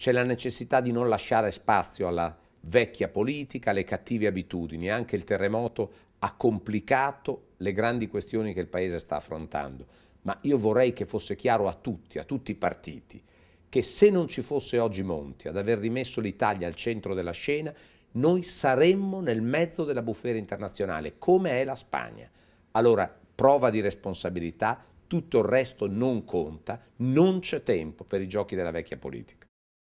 C'è la necessità di non lasciare spazio alla vecchia politica, alle cattive abitudini. Anche il terremoto ha complicato le grandi questioni che il Paese sta affrontando. Ma io vorrei che fosse chiaro a tutti, a tutti i partiti, che se non ci fosse oggi Monti ad aver rimesso l'Italia al centro della scena, noi saremmo nel mezzo della bufera internazionale, come è la Spagna. Allora, prova di responsabilità, tutto il resto non conta, non c'è tempo per i giochi della vecchia politica.